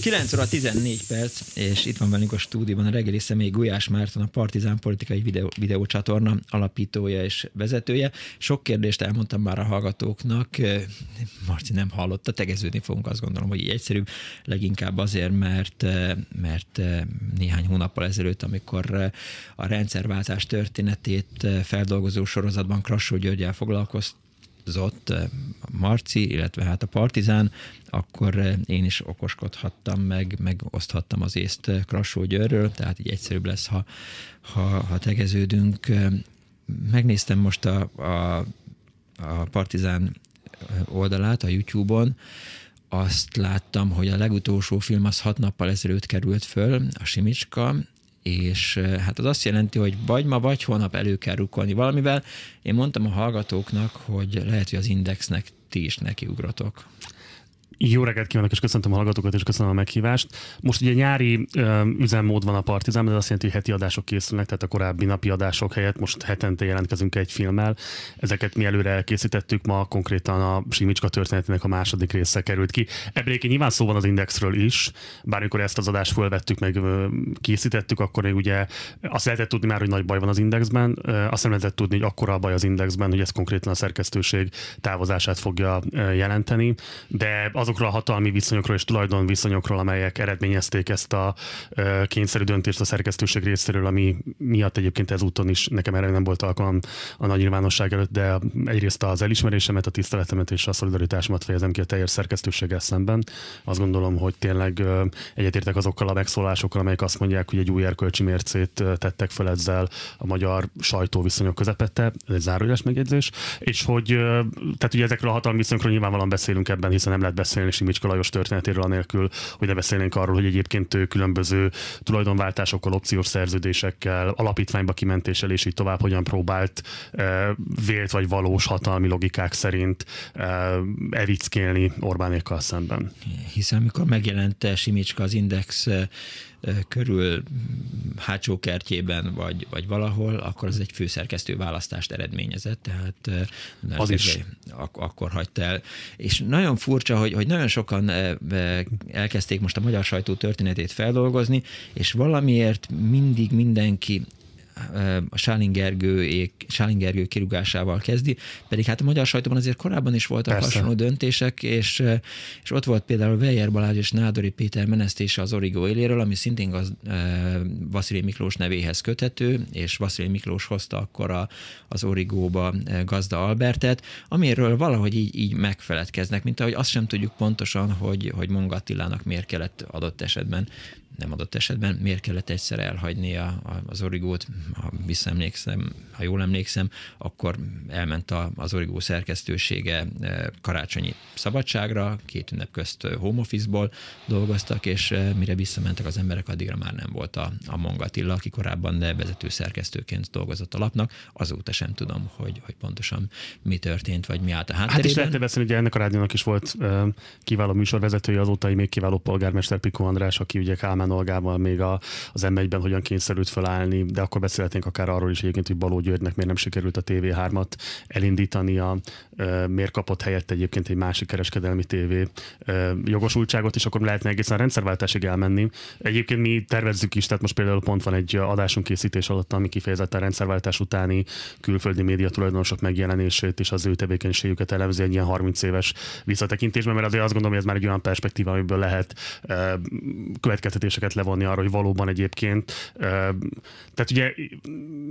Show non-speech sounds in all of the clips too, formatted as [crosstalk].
9 óra 14 perc, és itt van velünk a stúdióban a reggeli személy Gulyás Márton, a Partizán politikai videó, videócsatorna alapítója és vezetője. Sok kérdést elmondtam már a hallgatóknak, Marci nem hallotta, tegeződni fogunk, azt gondolom, hogy így egyszerűbb, leginkább azért, mert, mert néhány hónappal ezelőtt, amikor a rendszerváltás történetét feldolgozó sorozatban Krasó Györgyel foglalkoztunk, játszott eh, Marci, illetve hát a Partizán, akkor eh, én is okoskodhattam meg, megoszthattam az észt eh, Krasó Györről, tehát így egyszerűbb lesz, ha, ha, ha tegeződünk. Megnéztem most a, a, a Partizán oldalát a YouTube-on, azt láttam, hogy a legutolsó film az hat nappal ezelőtt került föl, a Simicska, és hát az azt jelenti, hogy vagy ma, vagy holnap elő kell rukkolni valamivel. Én mondtam a hallgatóknak, hogy lehet, hogy az indexnek ti is nekiugrotok. Jó reggelt kívánok, és köszöntöm a hallgatókat, és köszönöm a meghívást. Most ugye nyári üzemmód van a Partizánban, ez azt jelenti, hogy heti adások készülnek, tehát a korábbi napi adások helyett most hetente jelentkezünk egy filmmel. Ezeket mi előre elkészítettük, ma konkrétan a Simicska történetének a második része került ki. Ebből nyilván szó van az Indexről is, bár amikor ezt az adást fölvettük, meg készítettük, akkor még ugye azt lehetett tudni már, hogy nagy baj van az Indexben, azt nem lehetett tudni, hogy akkora baj az Indexben, hogy ez konkrétan a szerkesztőség távozását fogja jelenteni, de az azokról a hatalmi viszonyokról és tulajdonviszonyokról, amelyek eredményezték ezt a kényszerű döntést a szerkesztőség részéről, ami miatt egyébként ezúton is nekem erre nem volt alkalom a nagy nyilvánosság előtt, de egyrészt az elismerésemet, a tiszteletemet és a szolidaritásomat fejezem ki a teljes szerkesztőséggel szemben. Azt gondolom, hogy tényleg egyetértek azokkal a megszólásokkal, amelyek azt mondják, hogy egy új erkölcsi mércét tettek fel ezzel a magyar sajtóviszonyok közepette. Ez egy zárójeles megjegyzés. És hogy, tehát ugye ezekről a hatalmi viszonyokról nyilvánvalóan beszélünk ebben, hiszen nem lehet beszélni beszélni Simicska Lajos történetéről, anélkül, hogy ne beszélnénk arról, hogy egyébként különböző tulajdonváltásokkal, opciós szerződésekkel, alapítványba kimentéssel és így tovább hogyan próbált eh, vélt vagy valós hatalmi logikák szerint evickélni eh, Orbánékkal szemben. Hiszen amikor megjelent Simicska az Index eh, körül hátsó kertjében, vagy, vagy valahol, akkor az egy főszerkesztő választást eredményezett, tehát az is. Izé, ak- akkor hagyta el. És nagyon furcsa, hogy, hogy nagyon sokan elkezdték most a magyar sajtó történetét feldolgozni, és valamiért mindig mindenki a Sálingergő kirúgásával kezdi, pedig hát a magyar sajtóban azért korábban is voltak Persze. hasonló döntések, és, és ott volt például Weyer Balázs és Nádori Péter menesztése az Origo éléről, ami szintén az Vasilé Miklós nevéhez köthető, és Vasilé Miklós hozta akkor a, az Origóba gazda Albertet, amiről valahogy így, így megfeledkeznek, mint ahogy azt sem tudjuk pontosan, hogy, hogy Mongattilának miért kellett adott esetben nem adott esetben, miért kellett egyszer elhagyni a, a, az origót ha visszaemlékszem, ha jól emlékszem, akkor elment az Origó szerkesztősége eh, karácsonyi szabadságra, két ünnep közt eh, home office-ból dolgoztak, és eh, mire visszamentek az emberek, addigra már nem volt a, a Mongatilla, aki korábban vezető szerkesztőként dolgozott a lapnak, azóta sem tudom, hogy, hogy pontosan mi történt, vagy mi állt a Hát is lehetne beszélni, hogy ennek a rádiónak is volt kiváló műsorvezetője, azóta még kiváló polgármester Pikó András, aki ugye Kálmán Olgával még a, az m hogyan kényszerült felállni, de akkor beszél beszélhetnénk akár arról is egyébként, hogy Baló Györgynek miért nem sikerült a TV3-at elindítania, miért kapott helyett egyébként egy másik kereskedelmi TV jogosultságot, és akkor lehetne egészen rendszerváltásig elmenni. Egyébként mi tervezzük is, tehát most például pont van egy adásunk készítés alatt, ami kifejezetten rendszerváltás utáni külföldi média tulajdonosok megjelenését és az ő tevékenységüket elemzi egy ilyen 30 éves visszatekintésben, mert azért azt gondolom, hogy ez már egy olyan perspektíva, amiből lehet következtetéseket levonni arra, hogy valóban egyébként. Tehát ugye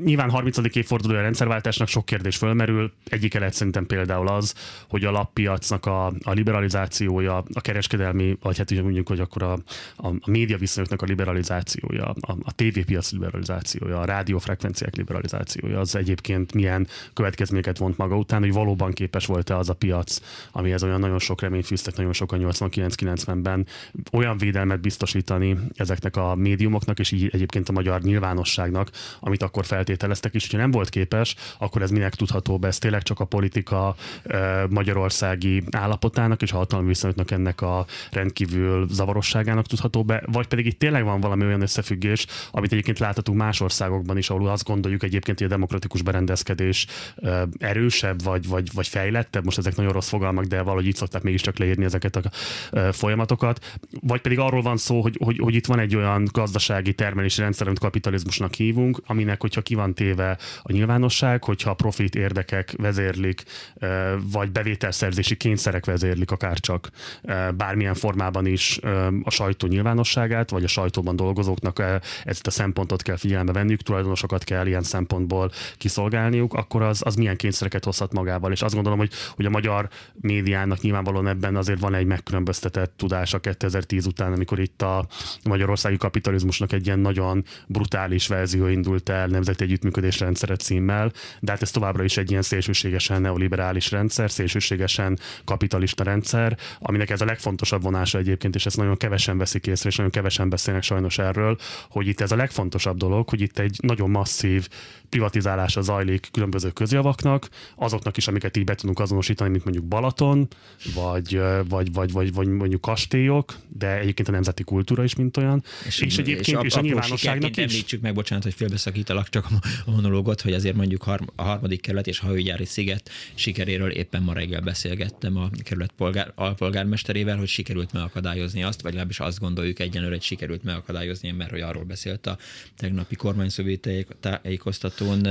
nyilván 30. évfordulója a rendszerváltásnak sok kérdés fölmerül. Egyike lehet szerintem például az, hogy a lappiacnak a, a liberalizációja, a kereskedelmi, vagy hát ugye mondjuk, hogy akkor a, a, a média viszonyoknak a liberalizációja, a, a tévépiac liberalizációja, a rádiófrekvenciák liberalizációja, az egyébként milyen következményeket vont maga után, hogy valóban képes volt-e az a piac, ami ez olyan nagyon sok reményt fűztek nagyon sokan 89-90-ben, olyan védelmet biztosítani ezeknek a médiumoknak, és így egyébként a magyar nyilvánosságnak, amit akkor feltételeztek is, hogyha nem volt képes, akkor ez minek tudható be, ez tényleg csak a politika magyarországi állapotának és a hatalmi viszonyoknak ennek a rendkívül zavarosságának tudható be, vagy pedig itt tényleg van valami olyan összefüggés, amit egyébként láthatunk más országokban is, ahol azt gondoljuk egyébként, hogy a demokratikus berendezkedés erősebb, vagy, vagy, vagy fejlettebb, most ezek nagyon rossz fogalmak, de valahogy így szokták mégiscsak leírni ezeket a folyamatokat, vagy pedig arról van szó, hogy, hogy, hogy itt van egy olyan gazdasági termelési rendszer, amit kapitalizmusnak hívunk, aminek, hogyha ki van téve a nyilvánosság, hogyha a profit érdekek vezérlik, vagy bevételszerzési kényszerek vezérlik akár csak bármilyen formában is a sajtó nyilvánosságát, vagy a sajtóban dolgozóknak ezt a szempontot kell figyelembe venniük, tulajdonosokat kell ilyen szempontból kiszolgálniuk, akkor az, az milyen kényszereket hozhat magával. És azt gondolom, hogy, hogy a magyar médiának nyilvánvalóan ebben azért van egy megkülönböztetett tudása 2010 után, amikor itt a magyarországi kapitalizmusnak egy ilyen nagyon brutális verzió indul indult el nemzeti együttműködés rendszere címmel, de hát ez továbbra is egy ilyen szélsőségesen neoliberális rendszer, szélsőségesen kapitalista rendszer, aminek ez a legfontosabb vonása egyébként, és ezt nagyon kevesen veszik észre, és nagyon kevesen beszélnek sajnos erről, hogy itt ez a legfontosabb dolog, hogy itt egy nagyon masszív privatizálása zajlik különböző közjavaknak, azoknak is, amiket így be tudunk azonosítani, mint mondjuk Balaton, vagy, vagy, vagy, vagy, vagy mondjuk kastélyok, de egyébként a nemzeti kultúra is, mint olyan. És, és egyébként és a, és a nyilvánosságnak is. Említsük meg, bocsánat, hogy félbeszakítalak csak a monológot, hogy azért mondjuk a harmadik kerület és hajógyári sziget sikeréről éppen ma reggel beszélgettem a kerület polgár, alpolgármesterével, hogy sikerült megakadályozni azt, vagy legalábbis azt gondoljuk egyenlőre, hogy sikerült megakadályozni, mert hogy arról beszélt a tegnapi kormányszövételjékoztató ajtón.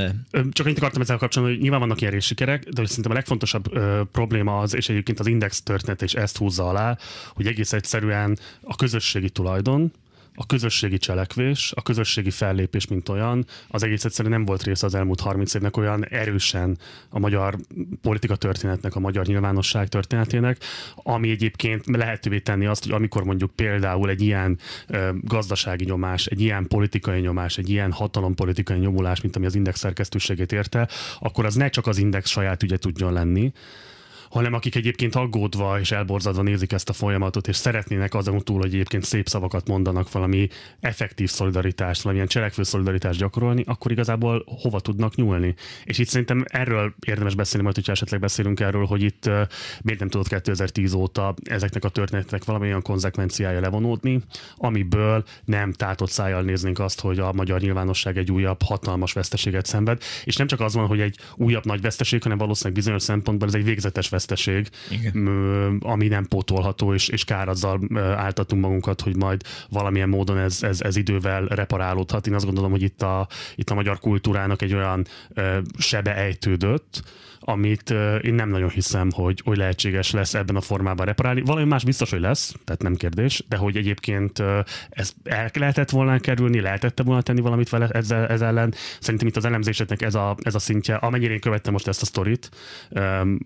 Csak annyit akartam ezzel kapcsolatban, hogy nyilván vannak ilyen sikerek, de hogy szerintem a legfontosabb ö, probléma az, és egyébként az index története is ezt húzza alá, hogy egész egyszerűen a közösségi tulajdon, a közösségi cselekvés, a közösségi fellépés, mint olyan, az egész egyszerűen nem volt része az elmúlt 30 évnek olyan erősen a magyar politika történetnek, a magyar nyilvánosság történetének, ami egyébként lehetővé tenni azt, hogy amikor mondjuk például egy ilyen ö, gazdasági nyomás, egy ilyen politikai nyomás, egy ilyen hatalompolitikai nyomulás, mint ami az index szerkesztőségét érte, akkor az ne csak az index saját ügye tudjon lenni, hanem akik egyébként aggódva és elborzadva nézik ezt a folyamatot, és szeretnének azon túl, hogy egyébként szép szavakat mondanak, valami effektív szolidaritást, valamilyen cselekvő szolidaritást gyakorolni, akkor igazából hova tudnak nyúlni. És itt szerintem erről érdemes beszélni majd, hogyha esetleg beszélünk erről, hogy itt miért nem tudott 2010 óta ezeknek a történeteknek valamilyen konzekvenciája levonódni, amiből nem tátott szájjal néznénk azt, hogy a magyar nyilvánosság egy újabb hatalmas veszteséget szenved. És nem csak az van, hogy egy újabb nagy veszteség, hanem valószínűleg bizonyos szempontból ez egy végzetes veszteség veszteség, Igen. ami nem pótolható, és, és kár azzal áltatunk magunkat, hogy majd valamilyen módon ez, ez, ez idővel reparálódhat. Én azt gondolom, hogy itt a, itt a magyar kultúrának egy olyan sebe ejtődött, amit én nem nagyon hiszem, hogy, hogy lehetséges lesz ebben a formában reparálni. Valami más biztos, hogy lesz, tehát nem kérdés, de hogy egyébként ez el lehetett volna kerülni, lehetett volna tenni valamit vele ezzel, ez ellen. Szerintem itt az elemzéseknek ez a, ez a szintje, amennyire én követtem most ezt a sztorit,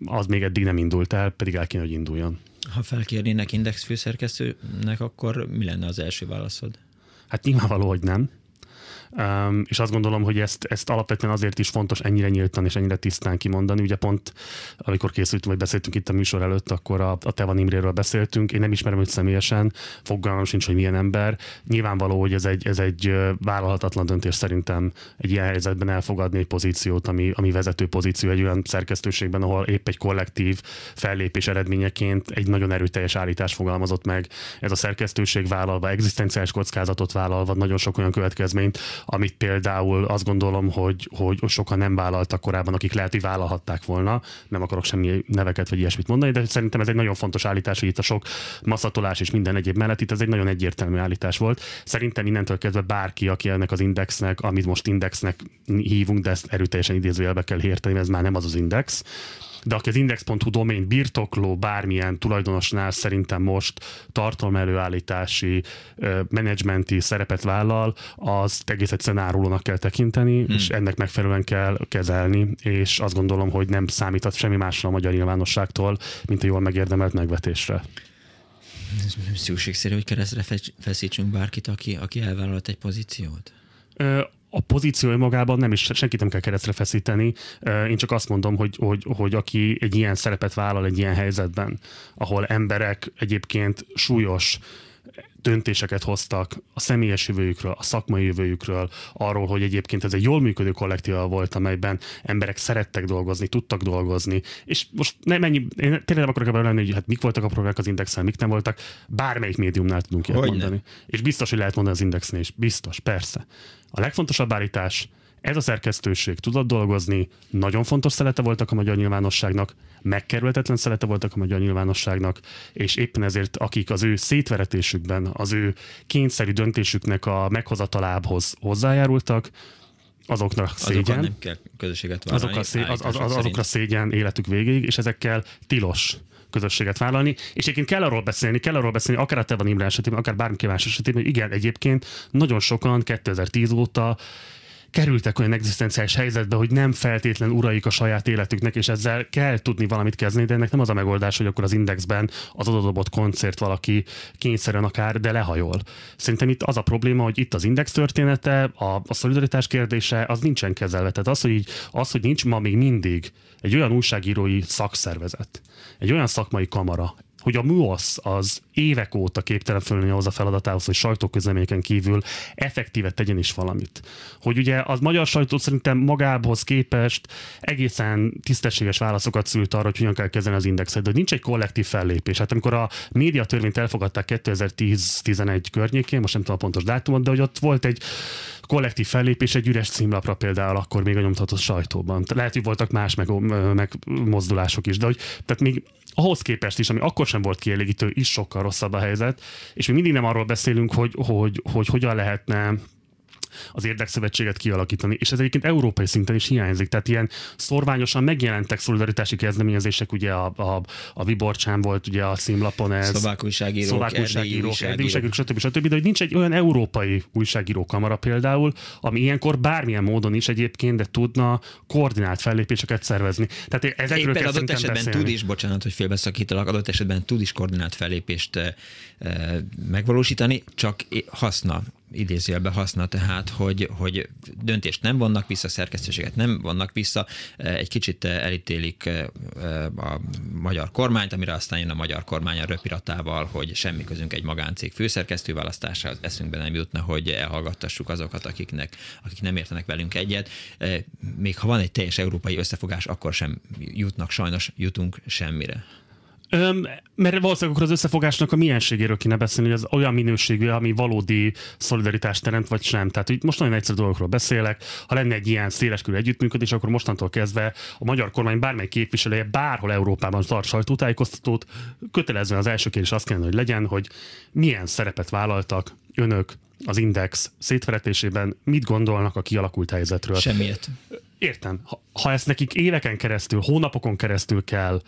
az még eddig nem indult el, pedig el kéne, hogy induljon. Ha felkérnének index főszerkesztőnek, akkor mi lenne az első válaszod? Hát nyilvánvaló, hogy nem. Um, és azt gondolom, hogy ezt, ezt alapvetően azért is fontos ennyire nyíltan és ennyire tisztán kimondani. Ugye pont amikor készültünk vagy beszéltünk itt a műsor előtt, akkor a, a Tevan Imréről beszéltünk. Én nem ismerem őt személyesen, fogalmam sincs, hogy milyen ember. Nyilvánvaló, hogy ez egy, ez egy vállalhatatlan döntés szerintem egy ilyen helyzetben elfogadni egy pozíciót, ami, ami vezető pozíció egy olyan szerkesztőségben, ahol épp egy kollektív fellépés eredményeként egy nagyon erőteljes állítás fogalmazott meg. Ez a szerkesztőség vállalva, egzisztenciális kockázatot vállalva, nagyon sok olyan következményt, amit például azt gondolom, hogy, hogy sokan nem vállaltak korábban, akik lehet, hogy vállalhatták volna. Nem akarok semmi neveket vagy ilyesmit mondani, de szerintem ez egy nagyon fontos állítás, hogy itt a sok maszatolás és minden egyéb mellett itt ez egy nagyon egyértelmű állítás volt. Szerintem innentől kezdve bárki, aki ennek az indexnek, amit most indexnek hívunk, de ezt erőteljesen idézőjelbe kell érteni, ez már nem az az index, de aki az index.hu domain birtokló bármilyen tulajdonosnál szerintem most előállítási, menedzsmenti szerepet vállal, az egész egyszerűen árulónak kell tekinteni, hmm. és ennek megfelelően kell kezelni, és azt gondolom, hogy nem számíthat semmi másra a magyar nyilvánosságtól, mint a jól megérdemelt megvetésre nem szükségszerű, hogy keresztre feszítsünk bárkit, aki, aki elvállalt egy pozíciót? a pozíciója magában nem is, senkit nem kell keresztre feszíteni. Én csak azt mondom, hogy, hogy, hogy aki egy ilyen szerepet vállal egy ilyen helyzetben, ahol emberek egyébként súlyos döntéseket hoztak a személyes jövőjükről, a szakmai jövőjükről, arról, hogy egyébként ez egy jól működő kollektíva volt, amelyben emberek szerettek dolgozni, tudtak dolgozni, és most nem ennyi, én tényleg nem akarok ebben lenni, hogy hát mik voltak a problémák az indexen, mik nem voltak, bármelyik médiumnál tudunk ilyet hogy mondani. Ne? És biztos, hogy lehet mondani az indexnél is, biztos, persze. A legfontosabb állítás, ez a szerkesztőség tudott dolgozni, nagyon fontos szelete voltak a magyar nyilvánosságnak, megkerületetlen szelete voltak a magyar nyilvánosságnak, és éppen ezért akik az ő szétveretésükben, az ő kényszerű döntésüknek a meghozatalához hozzájárultak, azoknak szégyen. Azokkal nem kell közösséget vállalni. szé, az, az, az, azokra szégyen életük végéig, és ezekkel tilos közösséget vállalni. És egyébként kell arról beszélni, kell arról beszélni, akár a Tevan Imre esetében, akár bármi más esetében, hogy igen, egyébként nagyon sokan 2010 óta kerültek olyan egzisztenciális helyzetbe, hogy nem feltétlen uraik a saját életüknek, és ezzel kell tudni valamit kezdeni, de ennek nem az a megoldás, hogy akkor az indexben az adott koncert valaki kényszerűen akár, de lehajol. Szerintem itt az a probléma, hogy itt az index története, a, a szolidaritás kérdése, az nincsen kezelve. Tehát az, hogy, így, az, hogy nincs ma még mindig egy olyan újságírói szakszervezet, egy olyan szakmai kamara, hogy a MUOSZ az évek óta képtelen fölni ahhoz a feladatához, hogy sajtóközleményeken kívül effektívet tegyen is valamit. Hogy ugye az magyar sajtó szerintem magához képest egészen tisztességes válaszokat szült arra, hogy hogyan kell kezelni az indexet, de nincs egy kollektív fellépés. Hát amikor a médiatörvényt elfogadták 2010-11 környékén, most nem tudom a pontos dátumot, de hogy ott volt egy kollektív fellépés egy üres címlapra például akkor még a nyomtatott sajtóban. Lehet, hogy voltak más meg, meg mozdulások is, de hogy tehát még ahhoz képest is, ami akkor sem volt kielégítő, is sokkal rosszabb a helyzet, és mi mindig nem arról beszélünk, hogy, hogy, hogy, hogy hogyan lehetne az érdekszövetséget kialakítani. És ez egyébként európai szinten is hiányzik. Tehát ilyen szorványosan megjelentek szolidaritási kezdeményezések, ugye a, a, a Viborcsán volt, ugye a színlapon ez. Szlovák újságírók, szlovák újságírók, újságírók, újságírók, stb. stb. De hogy nincs egy olyan európai kamara például, ami ilyenkor bármilyen módon is egyébként, de tudna koordinált fellépéseket szervezni. Tehát ezekről Éppen adott esetben beszélni. tud is, bocsánat, hogy félbeszakítalak, adott esetben tud is koordinált fellépést eh, eh, megvalósítani, csak haszna idézőjelben haszna tehát, hogy, hogy döntést nem vannak vissza, szerkesztőséget nem vannak vissza, egy kicsit eh, elítélik eh, eh, a magyar kormányt, amire aztán jön a magyar kormány a röpiratával, hogy semmi közünk egy magáncég főszerkesztő választásához eszünkbe nem jutna, hogy elhallgattassuk azokat, akiknek, akik nem értenek velünk egyet. Még ha van egy teljes európai összefogás, akkor sem jutnak, sajnos jutunk semmire. Öm, mert valószínűleg akkor az összefogásnak a mienségéről kéne beszélni, hogy az olyan minőségű, ami valódi szolidaritást teremt, vagy sem. Tehát hogy most nagyon egyszerű dolgokról beszélek. Ha lenne egy ilyen széleskörű együttműködés, akkor mostantól kezdve a magyar kormány bármely képviselője bárhol Európában tart sajtótájékoztatót, kötelezően az első kérdés azt kellene, hogy legyen, hogy milyen szerepet vállaltak önök az index szétveretésében, mit gondolnak a kialakult helyzetről. Semmiért. Értem. Ha, ha ezt nekik éveken keresztül, hónapokon keresztül kell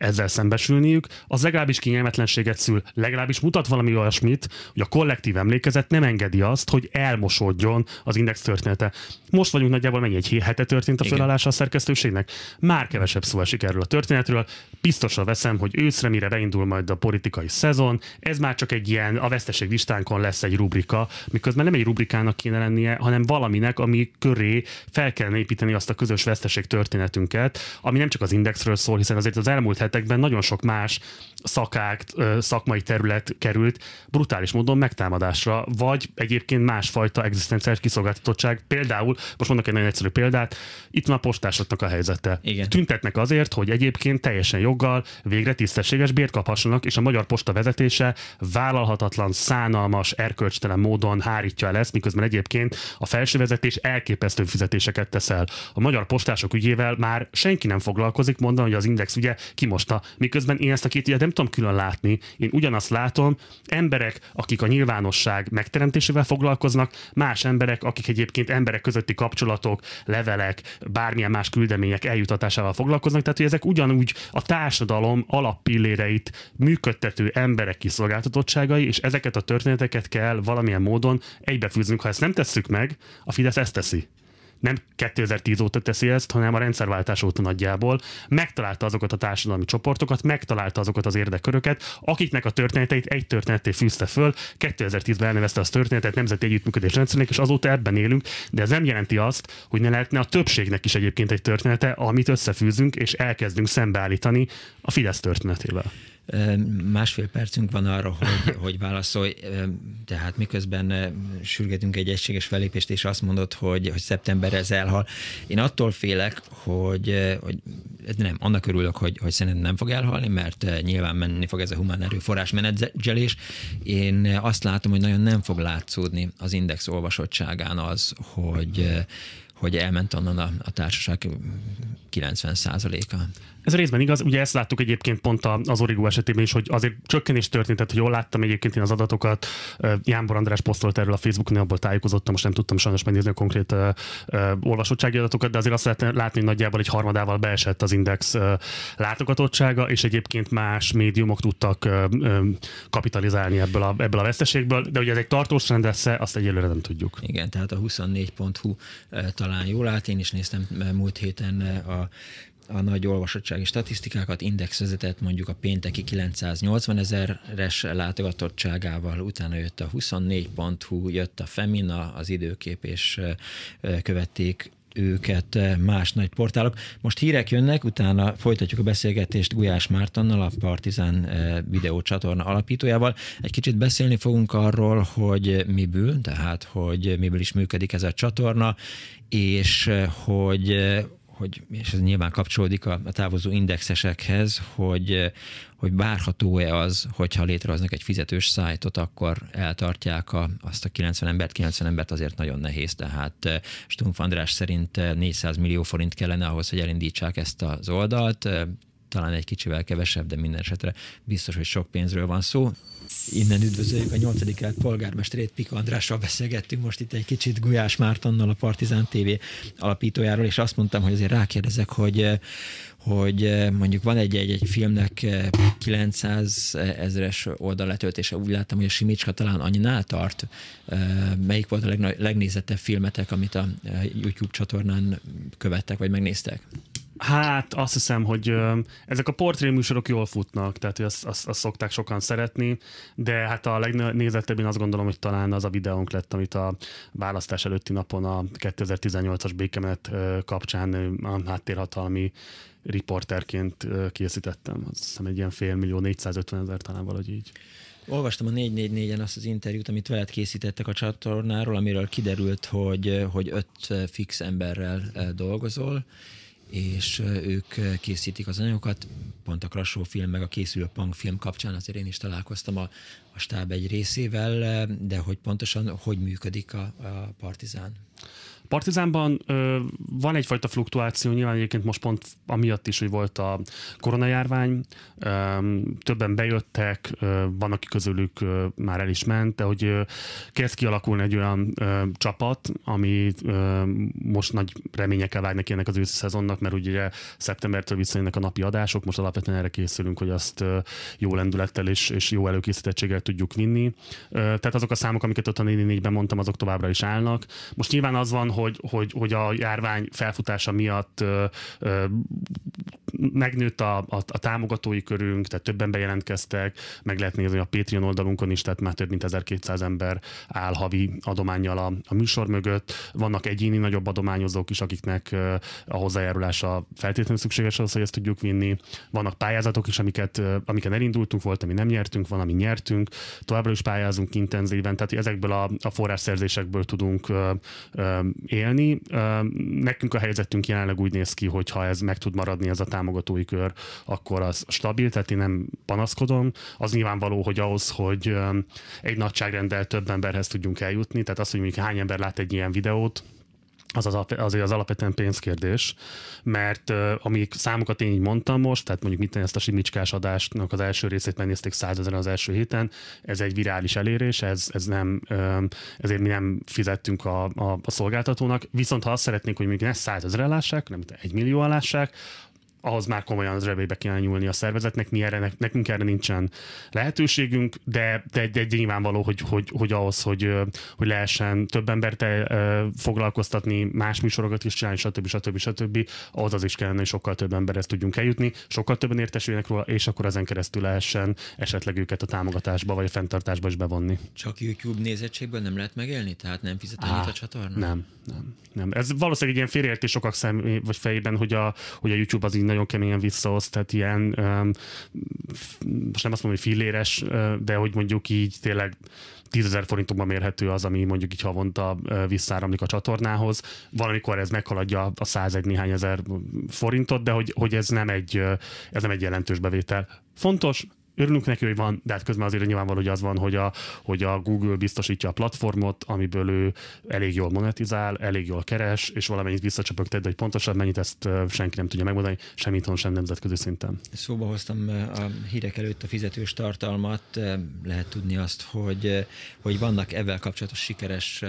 ezzel szembesülniük, az legalábbis kényelmetlenséget szül, legalábbis mutat valami olyasmit, hogy a kollektív emlékezet nem engedi azt, hogy elmosódjon az index története. Most vagyunk nagyjából mennyi, egy hete történt a felállása a szerkesztőségnek. Már kevesebb szó esik erről a történetről. Biztosra veszem, hogy őszre, mire beindul majd a politikai szezon, ez már csak egy ilyen, a veszteség listánkon lesz egy rubrika, miközben nem egy rubrikának kéne lennie, hanem valaminek, ami köré fel kell építeni azt a közös veszteség történetünket, ami nem csak az indexről szól, hiszen azért az elmúlt hetekben nagyon sok más szakák, szakmai terület került brutális módon megtámadásra, vagy egyébként másfajta egzisztenciális kiszolgáltatottság. Például, most mondok egy nagyon egyszerű példát, itt van a postásoknak a helyzete. Igen. Tüntetnek azért, hogy egyébként teljesen joggal végre tisztességes bért kaphassanak, és a magyar posta vezetése vállalhatatlan, szánalmas, erkölcstelen módon hárítja el ezt, miközben egyébként a felső vezetés elképesztő fizetéseket tesz el. A magyar postások ügyével már senki nem foglalkozik, mondani hogy az index ugye kimos posta. Miközben én ezt a két ügyet nem tudom külön látni. Én ugyanazt látom, emberek, akik a nyilvánosság megteremtésével foglalkoznak, más emberek, akik egyébként emberek közötti kapcsolatok, levelek, bármilyen más küldemények eljutatásával foglalkoznak, tehát hogy ezek ugyanúgy a társadalom alappilléreit működtető emberek kiszolgáltatottságai, és ezeket a történeteket kell valamilyen módon egybefűznünk. Ha ezt nem tesszük meg, a Fidesz ezt teszi nem 2010 óta teszi ezt, hanem a rendszerváltás óta nagyjából, megtalálta azokat a társadalmi csoportokat, megtalálta azokat az érdekköröket, akiknek a történeteit egy történetté fűzte föl, 2010-ben elnevezte az történetet Nemzeti Együttműködés Rendszernek, és azóta ebben élünk, de ez nem jelenti azt, hogy ne lehetne a többségnek is egyébként egy története, amit összefűzünk és elkezdünk szembeállítani a Fidesz történetével. Másfél percünk van arra, hogy, [laughs] hogy válaszolj, tehát miközben sürgetünk egy egységes felépést, és azt mondod, hogy, hogy szeptember ez elhal. Én attól félek, hogy, hogy nem, annak örülök, hogy, hogy szerintem nem fog elhalni, mert nyilván menni fog ez a humán erőforrás menedzselés. Én azt látom, hogy nagyon nem fog látszódni az index olvasottságán az, hogy, hogy elment onnan a, a társaság 90 a ez részben igaz, ugye ezt láttuk egyébként pont az Origo esetében is, hogy azért csökkenés történt, tehát hogy jól láttam egyébként én az adatokat, Jánbor András posztolt erről a Facebookon, abból tájékozottam, most nem tudtam sajnos megnézni a konkrét olvasottsági adatokat, de azért azt lehet látni, hogy nagyjából egy harmadával beesett az index látogatottsága, és egyébként más médiumok tudtak kapitalizálni ebből a, ebből a veszteségből, de ugye ez egy tartós rend lesz, azt egyelőre nem tudjuk. Igen, tehát a 24.hu talán jól lát, én is néztem múlt héten a a nagy olvasottsági statisztikákat, Index vezetett mondjuk a pénteki 980 ezeres látogatottságával, utána jött a 24.hu, jött a Femina, az időkép, és követték őket más nagy portálok. Most hírek jönnek, utána folytatjuk a beszélgetést Gulyás Mártonnal, a Partizán videócsatorna alapítójával. Egy kicsit beszélni fogunk arról, hogy miből, tehát hogy miből is működik ez a csatorna, és hogy hogy, és ez nyilván kapcsolódik a, a távozó indexesekhez, hogy, hogy várható-e az, hogyha létrehoznak egy fizetős szájtot, akkor eltartják a, azt a 90 embert, 90 embert azért nagyon nehéz, tehát eh, Stumpf András szerint 400 eh, millió forint kellene ahhoz, hogy elindítsák ezt az oldalt, eh, talán egy kicsivel kevesebb, de minden esetre biztos, hogy sok pénzről van szó. Innen üdvözöljük a 8. kelet polgármesterét, Pika Andrással beszélgettünk most itt egy kicsit Gulyás Mártonnal, a Partizán TV alapítójáról, és azt mondtam, hogy azért rákérdezek, hogy, hogy mondjuk van egy-egy egy filmnek 900 ezres oldal letöltése, úgy láttam, hogy a Simicska talán annyinál tart. Melyik volt a legnézettebb filmetek, amit a YouTube csatornán követtek, vagy megnéztek? Hát azt hiszem, hogy ö, ezek a portré műsorok jól futnak, tehát hogy azt, azt, azt szokták sokan szeretni, de hát a legnézettebb én azt gondolom, hogy talán az a videónk lett, amit a választás előtti napon a 2018-as békemenet kapcsán a háttérhatalmi riporterként készítettem. Azt hiszem egy ilyen fél millió, 450 ezer talán valahogy így. Olvastam a 444-en azt az interjút, amit veled készítettek a csatornáról, amiről kiderült, hogy, hogy öt fix emberrel dolgozol, és ők készítik az anyagokat, pont a Krasó film, meg a készülő Pang film kapcsán azért én is találkoztam a, a stáb egy részével, de hogy pontosan hogy működik a, a Partizán. Partizánban ö, van egyfajta fluktuáció, nyilván egyébként most pont amiatt is, hogy volt a koronajárvány, ö, többen bejöttek, ö, van, aki közülük ö, már el is ment, de hogy ö, kezd kialakulni egy olyan ö, csapat, ami ö, most nagy reményekkel vágnak ennek az őszi szezonnak, mert ugye szeptembertől visszajönnek a napi adások, most alapvetően erre készülünk, hogy azt ö, jó lendülettel és, és jó előkészítettséggel tudjuk vinni. Ö, tehát azok a számok, amiket ott a 4 ben mondtam, azok továbbra is állnak. Most nyilván az van, hogy, hogy, hogy a járvány felfutása miatt ö, ö, megnőtt a, a, a támogatói körünk, tehát többen bejelentkeztek, meg lehet nézni a Patreon oldalunkon is, tehát már több mint 1200 ember áll havi adományjal a, a műsor mögött. Vannak egyéni nagyobb adományozók is, akiknek a hozzájárulása feltétlenül szükséges ahhoz, hogy ezt tudjuk vinni. Vannak pályázatok is, amiket, amiken elindultunk, volt, ami nem nyertünk, van, ami nyertünk. Továbbra is pályázunk intenzíven, tehát ezekből a, a forrásszerzésekből tudunk ö, ö, élni. Nekünk a helyzetünk jelenleg úgy néz ki, hogy ha ez meg tud maradni, ez a támogatói kör, akkor az stabil, tehát én nem panaszkodom. Az nyilvánvaló, hogy ahhoz, hogy egy nagyságrendel több emberhez tudjunk eljutni, tehát az, hogy mondjuk hány ember lát egy ilyen videót, az, az azért az alapvetően pénzkérdés, mert uh, amik számokat én így mondtam most, tehát mondjuk mit ezt a simicskás adásnak az első részét megnézték százezeren az első héten, ez egy virális elérés, ez, ez nem, um, ezért mi nem fizettünk a, a, a szolgáltatónak, viszont ha azt szeretnénk, hogy még ne százezre lássák, nem egy millió lássák, ahhoz már komolyan az zsebébe kell nyúlni a szervezetnek, mi erre, nekünk erre nincsen lehetőségünk, de, de de egy nyilvánvaló, hogy, hogy, hogy ahhoz, hogy, hogy lehessen több embert foglalkoztatni, más műsorokat is csinálni, stb. stb. stb. ahhoz az is kellene, hogy sokkal több emberhez tudjunk eljutni, sokkal többen értesüljenek róla, és akkor ezen keresztül lehessen esetleg őket a támogatásba vagy a fenntartásba is bevonni. Csak YouTube nézettségből nem lehet megélni? Tehát nem fizet annyit a csatorna? Nem, nem, nem. Ez valószínűleg egy ilyen félreértés sokak szem vagy fejében, hogy a, hogy a YouTube az így nagyon keményen visszahoz, tehát ilyen, most nem azt mondom, hogy filléres, de hogy mondjuk így tényleg tízezer forintokban mérhető az, ami mondjuk így havonta visszáramlik a csatornához. Valamikor ez meghaladja a 101 néhány ezer forintot, de hogy, hogy ez, nem egy, ez nem egy jelentős bevétel. Fontos, örülünk neki, hogy van, de hát közben azért nyilvánvaló, hogy az van, hogy a, hogy a Google biztosítja a platformot, amiből ő elég jól monetizál, elég jól keres, és valamennyit de hogy pontosan mennyit ezt senki nem tudja megmondani, sem itthon, sem nemzetközi szinten. Szóba hoztam a hírek előtt a fizetős tartalmat, lehet tudni azt, hogy, hogy vannak ebben kapcsolatos sikeres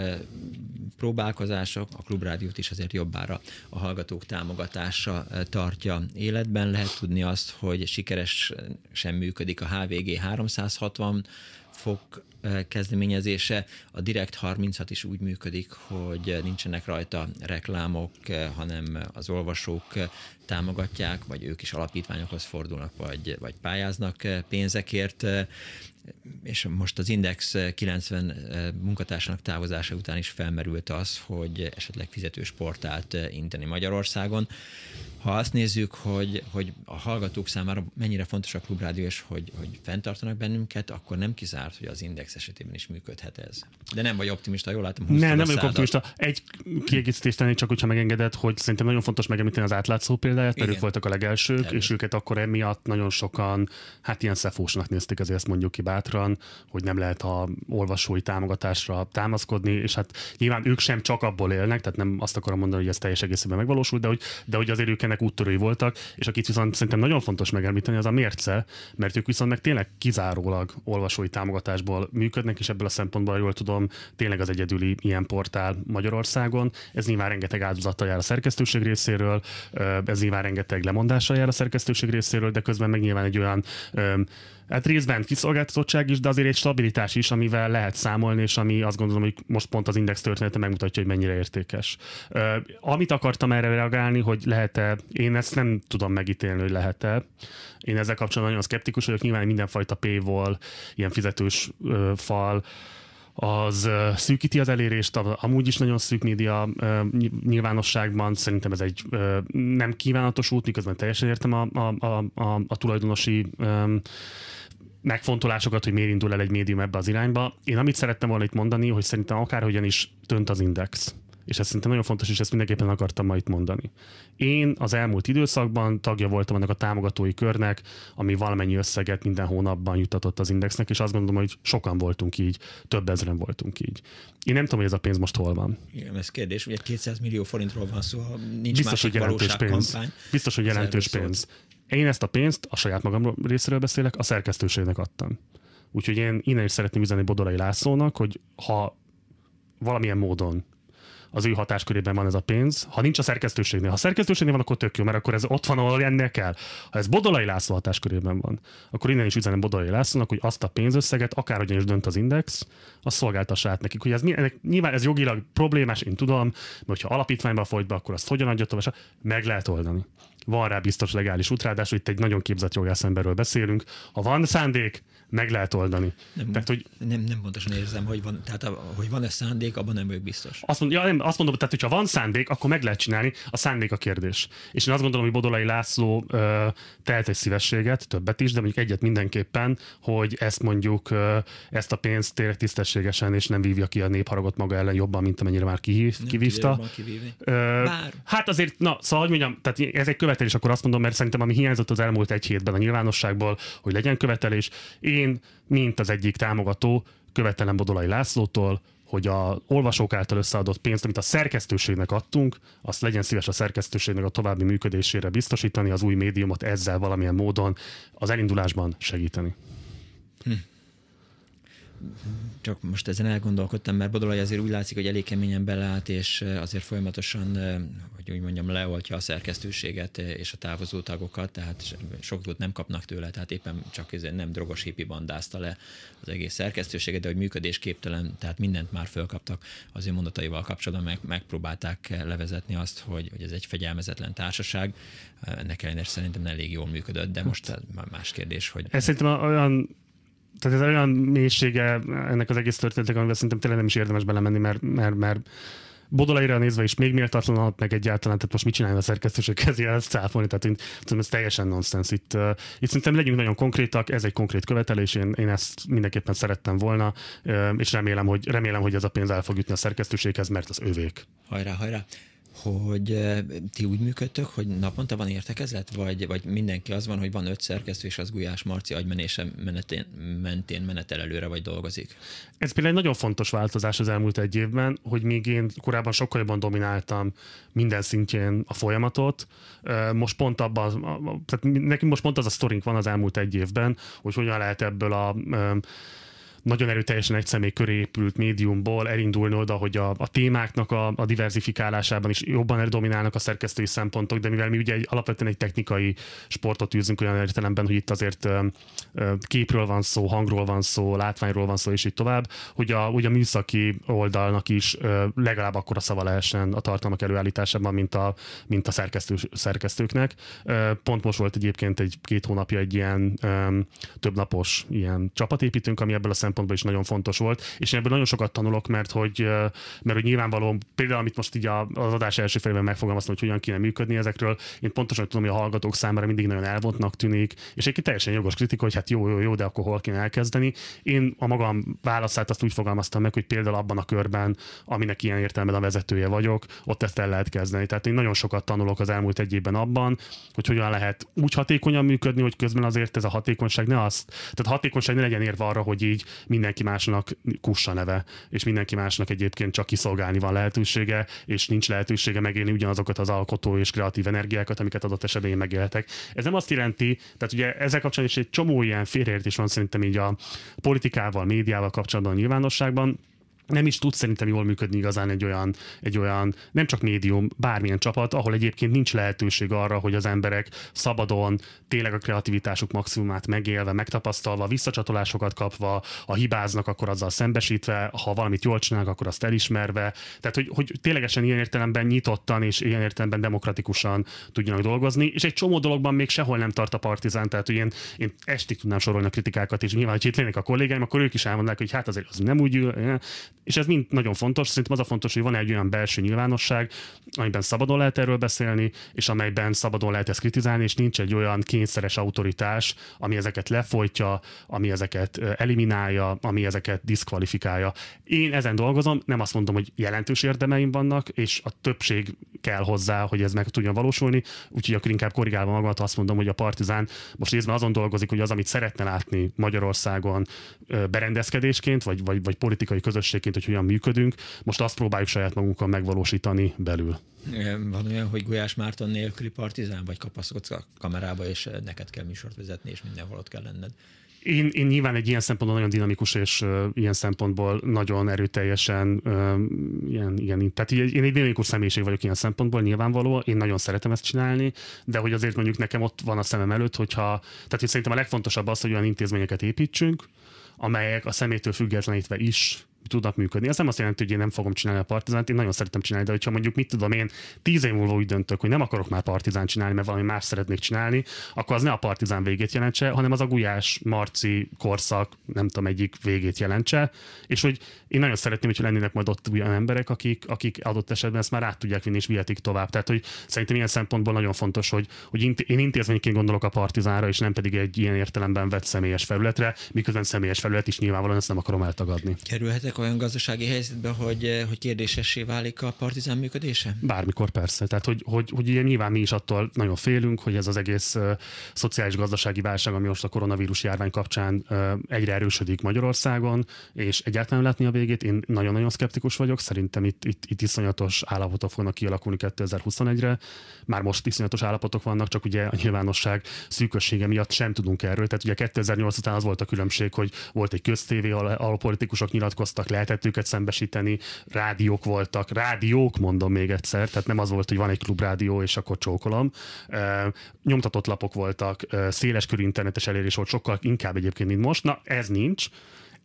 próbálkozások, a klubrádiót is azért jobbára a hallgatók támogatása tartja életben. Lehet tudni azt, hogy sikeres sem működik a HVG 360 fog eh, kezdeményezése. A Direct 36 is úgy működik, hogy nincsenek rajta reklámok, eh, hanem az olvasók eh, támogatják, vagy ők is alapítványokhoz fordulnak, vagy, vagy pályáznak pénzekért. És most az Index 90 munkatársának távozása után is felmerült az, hogy esetleg fizetős portált inteni Magyarországon. Ha azt nézzük, hogy, hogy a hallgatók számára mennyire fontos a klubrádió, és hogy, hogy fenntartanak bennünket, akkor nem kizárt, hogy az index esetében is működhet ez. De nem vagy optimista, jól látom. Ne, nem, nem vagyok optimista. Egy kiegészítést tenni, csak hogyha megengedett, hogy szerintem nagyon fontos megemlíteni az átlátszó példáját, mert ők voltak a legelsők, Előtt. és őket akkor emiatt nagyon sokan, hát ilyen szefósnak nézték, azért ezt mondjuk ki bátran, hogy nem lehet a olvasói támogatásra támaszkodni, és hát nyilván ők sem csak abból élnek, tehát nem azt akarom mondani, hogy ez teljes egészében megvalósul, de hogy, de hogy azért ők ennek úttörői voltak, és akit viszont szerintem nagyon fontos megemlíteni, az a mérce, mert ők viszont meg tényleg kizárólag olvasói támogatásból működnek, és ebből a szempontból, jól tudom, tényleg az egyedüli ilyen portál Magyarországon. Ez nyilván rengeteg áldozattal jár a szerkesztőség részéről, ez nyilván rengeteg lemondással jár a szerkesztőség részéről, de közben meg nyilván egy olyan Hát részben kiszolgáltatottság is, de azért egy stabilitás is, amivel lehet számolni, és ami azt gondolom, hogy most pont az index története megmutatja, hogy mennyire értékes. Ö, amit akartam erre reagálni, hogy lehet-e, én ezt nem tudom megítélni, hogy lehet-e. Én ezzel kapcsolatban nagyon szkeptikus vagyok, nyilván mindenfajta paywall, ilyen fizetős ö, fal, az szűkíti az elérést, amúgy is nagyon szűk média nyilvánosságban, szerintem ez egy nem kívánatos út, miközben teljesen értem a, a, a, a tulajdonosi megfontolásokat, hogy miért indul el egy médium ebbe az irányba. Én amit szerettem volna itt mondani, hogy szerintem akárhogyan is tönt az index. És ez szerintem nagyon fontos, és ezt mindenképpen akartam ma itt mondani. Én az elmúlt időszakban tagja voltam annak a támogatói körnek, ami valamennyi összeget minden hónapban jutatott az indexnek, és azt gondolom, hogy sokan voltunk így, több ezeren voltunk így. Én nem tudom, hogy ez a pénz most hol van. Igen, ez kérdés, ugye 200 millió forintról van szó, nincs Biztos, másik hogy jelentős pénz. Kampány. Biztos, hogy jelentős szóval pénz. Szólt. Én ezt a pénzt, a saját magam részéről beszélek, a szerkesztőségnek adtam. Úgyhogy én innen is szeretném üzenni Bodolai Lászlónak, hogy ha valamilyen módon az ő hatáskörében van ez a pénz. Ha nincs a szerkesztőségnél, ha a szerkesztőségnél van, akkor tök jó, mert akkor ez ott van, ahol ennél kell. Ha ez Bodolai László hatáskörében van, akkor innen is üzenem Bodolai Lászlónak, hogy azt a pénzösszeget, akárhogyan is dönt az index, azt szolgáltassa át nekik. Hogy ez, nyilván ez jogilag problémás, én tudom, mert hogyha alapítványba folyt be, akkor azt hogyan adja tovább, meg lehet oldani van rá biztos legális út, ráadásul itt egy nagyon képzett jogász emberről beszélünk. Ha van szándék, meg lehet oldani. Nem, tehát, hogy, nem, nem pontosan érzem, hogy van, tehát, hogy van-e szándék, abban nem vagyok biztos. Azt, mond, ja, nem, azt mondom, tehát hogyha van szándék, akkor meg lehet csinálni, a szándék a kérdés. És én azt gondolom, hogy Bodolai László ö, tehet egy szívességet, többet is, de mondjuk egyet mindenképpen, hogy ezt mondjuk, ö, ezt a pénzt tényleg tisztességesen, és nem vívja ki a népharagot maga ellen jobban, mint amennyire már kihív, nem kivívta. Ö, hát azért, na, szóval, hogy mondjam, tehát ez egy követelés, akkor azt mondom, mert szerintem ami hiányzott az elmúlt egy hétben a nyilvánosságból, hogy legyen követelés. Én én, mint az egyik támogató, követelem Bodolai Lászlótól, hogy a olvasók által összeadott pénzt, amit a szerkesztőségnek adtunk, azt legyen szíves a szerkesztőségnek a további működésére biztosítani, az új médiumot ezzel valamilyen módon az elindulásban segíteni. Hm csak most ezen elgondolkodtam, mert Bodolai azért úgy látszik, hogy elég keményen beleállt, és azért folyamatosan, hogy úgy mondjam, leoltja a szerkesztőséget és a távozó tagokat, tehát sok volt nem kapnak tőle, tehát éppen csak nem drogos hippi bandázta le az egész szerkesztőséget, de hogy működésképtelen, tehát mindent már fölkaptak az ő mondataival kapcsolatban, meg, megpróbálták levezetni azt, hogy, hogy ez egy fegyelmezetlen társaság, ennek ellenére szerintem elég jól működött, de hát most már más kérdés, hogy... Ez szerintem olyan tehát ez olyan mélysége ennek az egész történetnek, amivel szerintem tényleg nem is érdemes belemenni, mert, mert, mert Bodolaira nézve is még méltatlanabb, meg egyáltalán, tehát most mit csinálja a szerkesztőség kezdje el cáfolni, tehát én szerintem ez teljesen nonsens. Itt, uh, itt szerintem legyünk nagyon konkrétak, ez egy konkrét követelés, én, én ezt mindenképpen szerettem volna, uh, és remélem hogy, remélem, hogy ez a pénz el fog jutni a szerkesztőséghez, mert az övék. Hajrá, hajrá! hogy eh, ti úgy működtök, hogy naponta van értekezlet, vagy, vagy mindenki az van, hogy van öt szerkesztő, és az Gulyás Marci agymenése menetén, mentén menetel előre, vagy dolgozik? Ez például egy nagyon fontos változás az elmúlt egy évben, hogy még én korábban sokkal jobban domináltam minden szintjén a folyamatot, most pont abban, tehát nekünk most pont az a sztorink van az elmúlt egy évben, hogy hogyan lehet ebből a nagyon erőteljesen egy személy köré épült médiumból elindulni oda, hogy a, a témáknak a, a diversifikálásában is jobban dominálnak a szerkesztői szempontok, de mivel mi ugye egy, alapvetően egy technikai sportot űzünk olyan értelemben, hogy itt azért ö, ö, képről van szó, hangról van szó, látványról van szó, és így tovább, hogy a, hogy a műszaki oldalnak is ö, legalább akkor a szava lehessen a tartalmak előállításában, mint a, mint a szerkesztő, szerkesztőknek. Ö, pont most volt egyébként egy két hónapja egy ilyen ö, több napos ilyen csapatépítünk, ami ebből a szempontból szempontból is nagyon fontos volt, és én ebből nagyon sokat tanulok, mert hogy, mert hogy nyilvánvalóan például, amit most így az adás első felében megfogalmaztam, hogy hogyan kéne működni ezekről, én pontosan tudom, hogy a hallgatók számára mindig nagyon elvontnak tűnik, és egy teljesen jogos kritika, hogy hát jó, jó, jó, de akkor hol kéne elkezdeni. Én a magam válaszát azt úgy fogalmaztam meg, hogy például abban a körben, aminek ilyen értelmed a vezetője vagyok, ott ezt el lehet kezdeni. Tehát én nagyon sokat tanulok az elmúlt egy évben abban, hogy hogyan lehet úgy hatékonyan működni, hogy közben azért ez a hatékonyság ne azt, tehát hatékonyság ne legyen érve arra, hogy így mindenki másnak kussa neve, és mindenki másnak egyébként csak kiszolgálni van lehetősége, és nincs lehetősége megélni ugyanazokat az alkotó és kreatív energiákat, amiket adott esetben én megélhetek. Ez nem azt jelenti, tehát ugye ezzel kapcsolatban is egy csomó ilyen félreértés van szerintem így a politikával, médiával kapcsolatban a nyilvánosságban, nem is tud szerintem jól működni igazán egy olyan, egy olyan nem csak médium, bármilyen csapat, ahol egyébként nincs lehetőség arra, hogy az emberek szabadon, tényleg a kreativitásuk maximumát megélve, megtapasztalva, visszacsatolásokat kapva, ha hibáznak, akkor azzal szembesítve, ha valamit jól csinálnak, akkor azt elismerve. Tehát, hogy, hogy ténylegesen ilyen értelemben nyitottan és ilyen értelemben demokratikusan tudjanak dolgozni, és egy csomó dologban még sehol nem tart a partizán, tehát hogy én, én estig tudnám sorolni a kritikákat, és nyilván, hogy itt lennék a kollégáim, akkor ők is elmondanák, hogy hát azért az nem úgy eh, és ez mind nagyon fontos, szerintem az a fontos, hogy van egy olyan belső nyilvánosság, amiben szabadon lehet erről beszélni, és amelyben szabadon lehet ezt kritizálni, és nincs egy olyan kényszeres autoritás, ami ezeket lefolytja, ami ezeket eliminálja, ami ezeket diszkvalifikálja. Én ezen dolgozom, nem azt mondom, hogy jelentős érdemeim vannak, és a többség kell hozzá, hogy ez meg tudjon valósulni, úgyhogy akkor inkább korrigálva magamat azt mondom, hogy a Partizán most részben azon dolgozik, hogy az, amit szeretne látni Magyarországon berendezkedésként, vagy, vagy, vagy politikai közösségként, egyébként, hogy hogyan működünk, most azt próbáljuk saját magunkkal megvalósítani belül. Van olyan, hogy Gulyás Márton nélküli partizán, vagy kapaszkodsz a kamerába, és eh, neked kell műsort vezetni, és mindenhol ott kell lenned. Én, én nyilván egy ilyen szempontból nagyon dinamikus, és uh, ilyen szempontból nagyon erőteljesen, uh, ilyen, ilyen. tehát így, én egy dinamikus személyiség vagyok ilyen szempontból, nyilvánvaló, én nagyon szeretem ezt csinálni, de hogy azért mondjuk nekem ott van a szemem előtt, hogyha, tehát hogy szerintem a legfontosabb az, hogy olyan intézményeket építsünk, amelyek a szemétől függetlenítve is tudnak működni. Ez nem azt jelenti, hogy én nem fogom csinálni a partizánt, én nagyon szeretem csinálni, de hogyha mondjuk mit tudom én, tíz év múlva úgy döntök, hogy nem akarok már partizánt csinálni, mert valami más szeretnék csinálni, akkor az ne a partizán végét jelentse, hanem az a Gulyás Marci korszak, nem tudom, egyik végét jelentse, és hogy én nagyon szeretném, hogy lennének majd ott olyan emberek, akik, akik adott esetben ezt már át tudják vinni és vihetik tovább. Tehát, hogy szerintem ilyen szempontból nagyon fontos, hogy, hogy én intézményként gondolok a partizánra, és nem pedig egy ilyen értelemben vett személyes felületre, miközben személyes felület is nyilvánvalóan ezt nem akarom eltagadni. Kerülhetek olyan gazdasági helyzetbe, hogy, eh, hogy kérdésessé válik a partizán működése? Bármikor persze. Tehát, hogy, hogy, hogy ugye nyilván mi is attól nagyon félünk, hogy ez az egész uh, szociális gazdasági válság, ami most a koronavírus járvány kapcsán uh, egyre erősödik Magyarországon, és egyáltalán látni a végét. Én nagyon-nagyon szkeptikus vagyok, szerintem itt, itt, itt iszonyatos állapotok fognak kialakulni 2021-re. Már most iszonyatos állapotok vannak, csak ugye a nyilvánosság szűkössége miatt sem tudunk erről. Tehát ugye 2008 után az volt a különbség, hogy volt egy köztévé, ahol politikusok nyilatkoztak, lehetett őket szembesíteni, rádiók voltak, rádiók mondom még egyszer, tehát nem az volt, hogy van egy klubrádió, és akkor csókolom. Nyomtatott lapok voltak, széles körű internetes elérés volt, sokkal inkább egyébként, mint most. Na, ez nincs.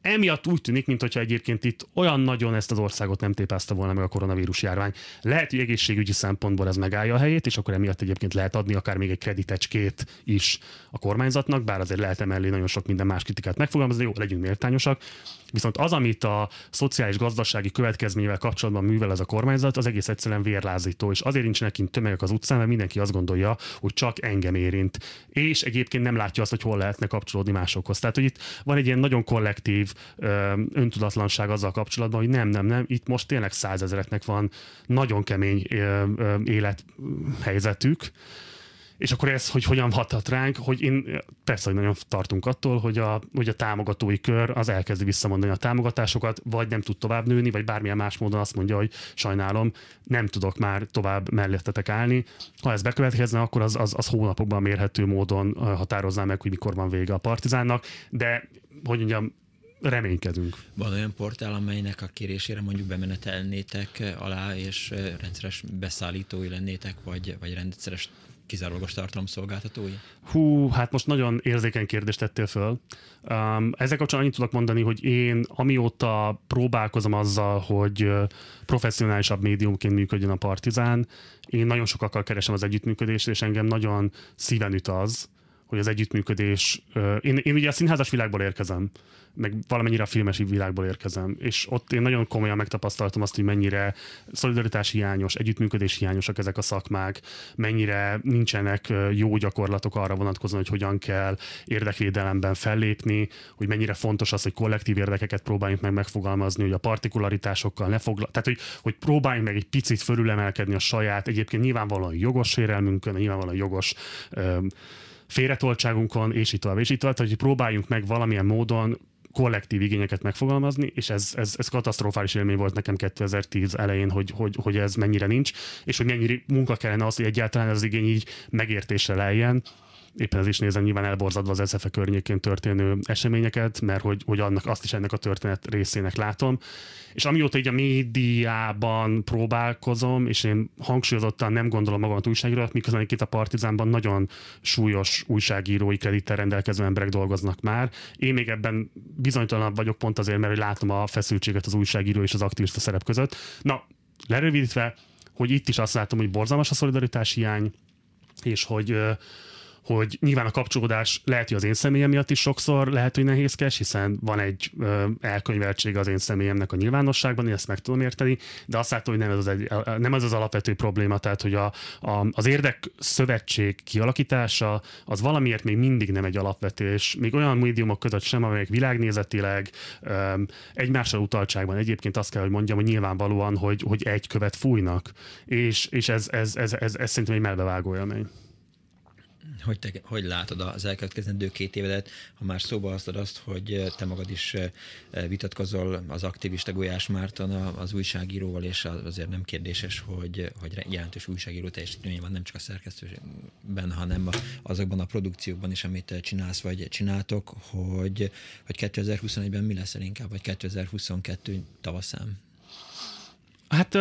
Emiatt úgy tűnik, mintha egyébként itt olyan nagyon ezt az országot nem tépázta volna meg a koronavírus járvány. Lehet, hogy egészségügyi szempontból ez megállja a helyét, és akkor emiatt egyébként lehet adni akár még egy kreditecskét is a kormányzatnak, bár azért lehet emellé nagyon sok minden más kritikát megfogalmazni, jó, legyünk méltányosak. Viszont az, amit a szociális-gazdasági következményével kapcsolatban művel ez a kormányzat, az egész egyszerűen vérlázító, és azért nincsenek kint tömegek az utcán, mert mindenki azt gondolja, hogy csak engem érint. És egyébként nem látja azt, hogy hol lehetne kapcsolódni másokhoz. Tehát, hogy itt van egy ilyen nagyon kollektív öntudatlanság azzal kapcsolatban, hogy nem, nem, nem, itt most tényleg százezereknek van nagyon kemény élethelyzetük, és akkor ez, hogy hogyan hathat ránk, hogy én persze, hogy nagyon tartunk attól, hogy a, hogy a támogatói kör az elkezdi visszamondani a támogatásokat, vagy nem tud tovább nőni, vagy bármilyen más módon azt mondja, hogy sajnálom, nem tudok már tovább mellettetek állni. Ha ez bekövetkezne, akkor az, az, az hónapokban mérhető módon határozná meg, hogy mikor van vége a partizánnak, de hogy mondjam, reménykedünk. Van olyan portál, amelynek a kérésére mondjuk bemenetelnétek alá, és rendszeres beszállítói lennétek, vagy, vagy rendszeres kizárólagos tartalomszolgáltatói? Hú, hát most nagyon érzékeny kérdést tettél föl. Um, ezzel kapcsolatban annyit tudok mondani, hogy én amióta próbálkozom azzal, hogy professzionálisabb médiumként működjön a Partizán, én nagyon sokakkal keresem az együttműködést, és engem nagyon szíven üt az, hogy az együttműködés, én, én ugye a színházas világból érkezem, meg valamennyire a filmes világból érkezem, és ott én nagyon komolyan megtapasztaltam azt, hogy mennyire szolidaritás hiányos, együttműködés hiányosak ezek a szakmák, mennyire nincsenek jó gyakorlatok arra vonatkozóan, hogy hogyan kell érdekvédelemben fellépni, hogy mennyire fontos az, hogy kollektív érdekeket próbáljunk meg megfogalmazni, hogy a partikularitásokkal ne foglal, tehát hogy, hogy próbáljunk meg egy picit fölülemelkedni a saját, egyébként nyilvánvalóan jogos sérelmünkön, nyilvánvalóan jogos öm, félretoltságunkon, és így tovább, és így tovább, tehát, hogy próbáljunk meg valamilyen módon kollektív igényeket megfogalmazni, és ez, ez, ez katasztrofális élmény volt nekem 2010 elején, hogy, hogy, hogy ez mennyire nincs, és hogy mennyi munka kellene az, hogy egyáltalán az igény így megértésre lejjen, éppen ez is nézem nyilván elborzadva az SZFE környékén történő eseményeket, mert hogy, hogy annak, azt is ennek a történet részének látom. És amióta így a médiában próbálkozom, és én hangsúlyozottan nem gondolom magam újságírónak, miközben itt a Partizánban nagyon súlyos újságírói kredittel rendelkező emberek dolgoznak már. Én még ebben bizonytalanabb vagyok pont azért, mert látom a feszültséget az újságíró és az aktivista szerep között. Na, lerövidítve, hogy itt is azt látom, hogy borzalmas a szolidaritás hiány, és hogy hogy nyilván a kapcsolódás lehet, hogy az én személyem miatt is sokszor lehet, hogy nehézkes, hiszen van egy ö, elkönyveltség az én személyemnek a nyilvánosságban, én ezt meg tudom érteni, de azt látom, hogy nem ez az, egy, nem ez az alapvető probléma, tehát hogy a, a, az érdek szövetség kialakítása az valamiért még mindig nem egy alapvetés, még olyan médiumok között sem, amelyek világnézetileg ö, egymással utaltságban egyébként azt kell, hogy mondjam, hogy nyilvánvalóan, hogy, hogy egy követ fújnak, és, és ez, ez, ez, ez, ez, ez szerintem egy melbevágó élmény hogy, te, hogy látod az elkövetkezendő két évedet, ha már szóba hoztad azt, hogy te magad is vitatkozol az aktivista Gulyás Márton az újságíróval, és azért nem kérdéses, hogy, hogy jelentős újságíró teljesítmény van nem csak a szerkesztőben, hanem azokban a produkciókban is, amit csinálsz vagy csináltok, hogy, hogy 2021-ben mi leszel inkább, vagy 2022 tavaszán? Hát,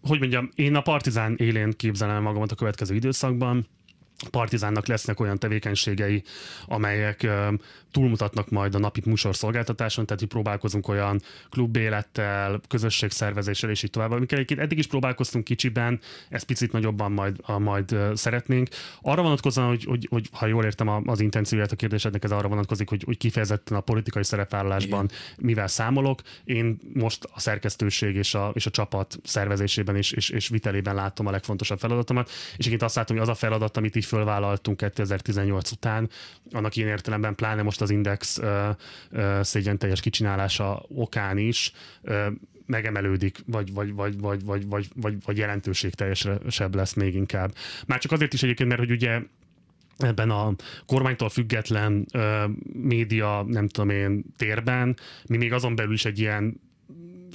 hogy mondjam, én a Partizán élén képzelem magamat a következő időszakban Partizánnak lesznek olyan tevékenységei, amelyek túlmutatnak majd a napi műsorszolgáltatáson, tehát hogy próbálkozunk olyan klubélettel, közösségszervezéssel és így tovább, amikkel egyébként eddig is próbálkoztunk kicsiben, ezt picit nagyobban majd, a, majd szeretnénk. Arra vonatkozóan, hogy, hogy, hogy ha jól értem az intencióját a kérdésednek, ez arra vonatkozik, hogy, hogy kifejezetten a politikai szerepvállalásban Igen. mivel számolok. Én most a szerkesztőség és a, és a csapat szervezésében és, és, és vitelében látom a legfontosabb feladatomat, és egyébként azt látom, hogy az a feladat, amit fölvállaltunk 2018 után, annak ilyen értelemben pláne most az index ö, ö, szégyen teljes kicsinálása okán is ö, megemelődik, vagy, vagy, vagy, vagy, vagy, vagy, vagy, vagy teljesebb lesz még inkább. Már csak azért is egyébként, mert hogy ugye ebben a kormánytól független ö, média, nem tudom én, térben, mi még azon belül is egy ilyen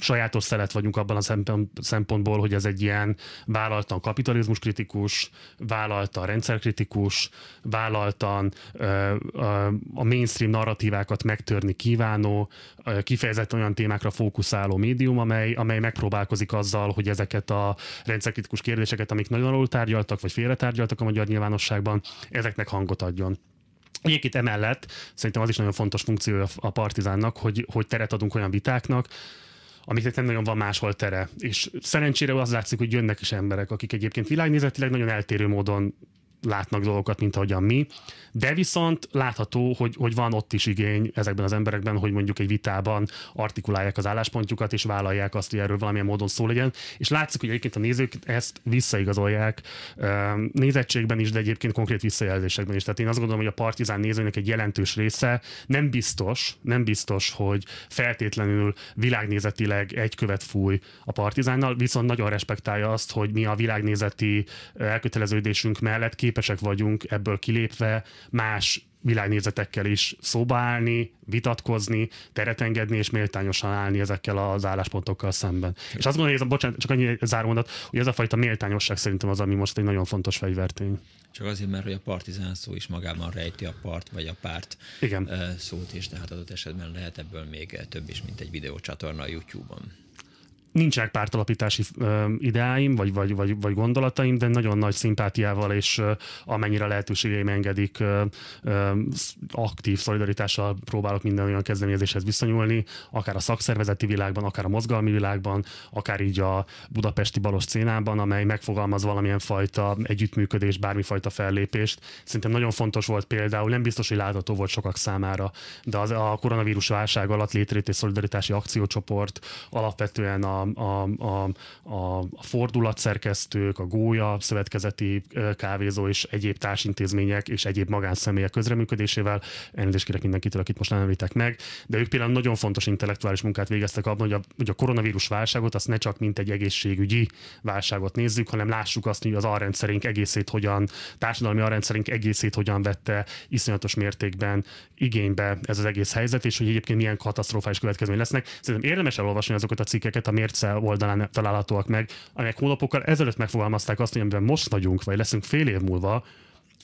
sajátos szelet vagyunk abban a szempontból, hogy ez egy ilyen vállaltan kapitalizmus kritikus, vállaltan rendszerkritikus, vállaltan a mainstream narratívákat megtörni kívánó, kifejezetten olyan témákra fókuszáló médium, amely, amely megpróbálkozik azzal, hogy ezeket a rendszerkritikus kérdéseket, amik nagyon alul tárgyaltak, vagy félretárgyaltak a magyar nyilvánosságban, ezeknek hangot adjon. Egyébként emellett szerintem az is nagyon fontos funkciója a Partizánnak, hogy, hogy teret adunk olyan vitáknak, amiknek nem nagyon van máshol tere. És szerencsére az látszik, hogy jönnek is emberek, akik egyébként világnézetileg nagyon eltérő módon látnak dolgokat, mint ahogyan mi. De viszont látható, hogy, hogy van ott is igény ezekben az emberekben, hogy mondjuk egy vitában artikulálják az álláspontjukat, és vállalják azt, hogy erről valamilyen módon szó legyen. És látszik, hogy egyébként a nézők ezt visszaigazolják nézettségben is, de egyébként konkrét visszajelzésekben is. Tehát én azt gondolom, hogy a partizán nézőnek egy jelentős része nem biztos, nem biztos, hogy feltétlenül világnézetileg egy követ fúj a partizánnal, viszont nagyon respektálja azt, hogy mi a világnézeti elköteleződésünk mellett képesek vagyunk ebből kilépve más világnézetekkel is szóba állni, vitatkozni, teret engedni és méltányosan állni ezekkel az álláspontokkal szemben. És azt gondolom, hogy ez a, bocsánat, csak annyi zármondat, hogy ez a fajta méltányosság szerintem az, ami most egy nagyon fontos fegyvertény. Csak azért, mert hogy a partizán szó is magában rejti a part vagy a párt Igen. szót, és tehát adott esetben lehet ebből még több is, mint egy videócsatorna a YouTube-on nincsenek pártalapítási ideáim, vagy, vagy, vagy, vagy gondolataim, de nagyon nagy szimpátiával és amennyire lehetőségeim engedik, aktív szolidaritással próbálok minden olyan kezdeményezéshez viszonyulni, akár a szakszervezeti világban, akár a mozgalmi világban, akár így a budapesti balos szénában, amely megfogalmaz valamilyen fajta együttműködés, bármifajta fellépést. Szerintem nagyon fontos volt például, nem biztos, hogy látható volt sokak számára, de az, a koronavírus válság alatt létrejött egy szolidaritási akciócsoport, alapvetően a a, a, a fordulatszerkesztők, a gólya szövetkezeti kávézó és egyéb társintézmények és egyéb magánszemélyek közreműködésével. Elnézést kérek mindenkitől, akit most nem említek meg, de ők például nagyon fontos intellektuális munkát végeztek abban, hogy a, hogy a koronavírus válságot azt ne csak mint egy egészségügyi válságot nézzük, hanem lássuk azt, hogy az arrendszerünk egészét hogyan, társadalmi arrendszerünk egészét hogyan vette iszonyatos mértékben igénybe ez az egész helyzet, és hogy egyébként milyen katasztrofális következmény lesznek. Szerintem érdemes elolvasni azokat a cikkeket, a miért mérce oldalán találhatóak meg, amelyek hónapokkal ezelőtt megfogalmazták azt, hogy amiben most vagyunk, vagy leszünk fél év múlva,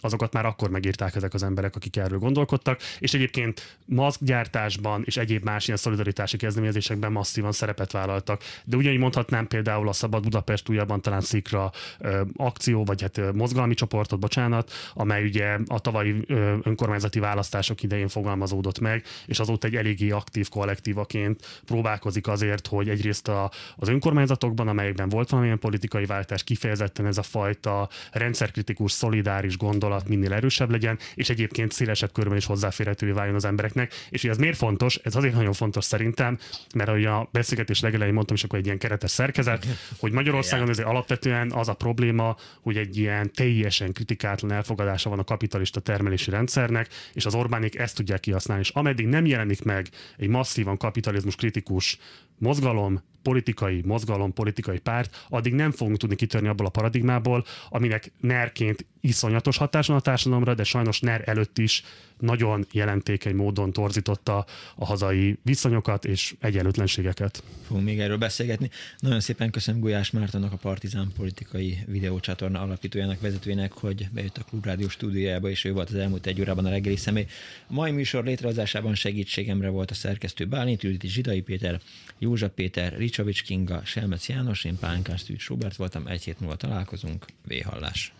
azokat már akkor megírták ezek az emberek, akik erről gondolkodtak, és egyébként maszkgyártásban és egyéb más ilyen szolidaritási kezdeményezésekben masszívan szerepet vállaltak. De ugyanígy mondhatnám például a Szabad Budapest újabban talán szikra ö, akció, vagy hát ö, mozgalmi csoportot, bocsánat, amely ugye a tavalyi ö, önkormányzati választások idején fogalmazódott meg, és azóta egy eléggé aktív kollektívaként próbálkozik azért, hogy egyrészt a, az önkormányzatokban, amelyekben volt valamilyen politikai váltás, kifejezetten ez a fajta rendszerkritikus, szolidáris gondolat gondolat minél erősebb legyen, és egyébként szélesebb körben is hozzáférhetővé váljon az embereknek. És hogy ez miért fontos? Ez azért nagyon fontos szerintem, mert ahogy a beszélgetés legelején mondtam, és akkor egy ilyen keretes szerkezet, hogy Magyarországon ezért alapvetően az a probléma, hogy egy ilyen teljesen kritikátlan elfogadása van a kapitalista termelési rendszernek, és az Orbánik ezt tudják kihasználni. És ameddig nem jelenik meg egy masszívan kapitalizmus kritikus mozgalom, politikai mozgalom, politikai párt, addig nem fogunk tudni kitörni abból a paradigmából, aminek nerként iszonyatos hatás a társadalomra, de sajnos ner előtt is nagyon jelentékeny módon torzította a hazai viszonyokat és egyenlőtlenségeket. Fogunk még erről beszélgetni. Nagyon szépen köszönöm Gulyás Mártonnak, a Partizán politikai videócsatorna alapítójának, vezetőjének, hogy bejött a Klubrádió stúdiójába, és ő volt az elmúlt egy órában a reggeli személy. A mai műsor létrehozásában segítségemre volt a szerkesztő Bálint Judit, Zsidai Péter, József Péter, Ricsavics Kinga, Selmec János, én Pánkás Tűcs Robert voltam, egy hét múlva találkozunk, véhallás.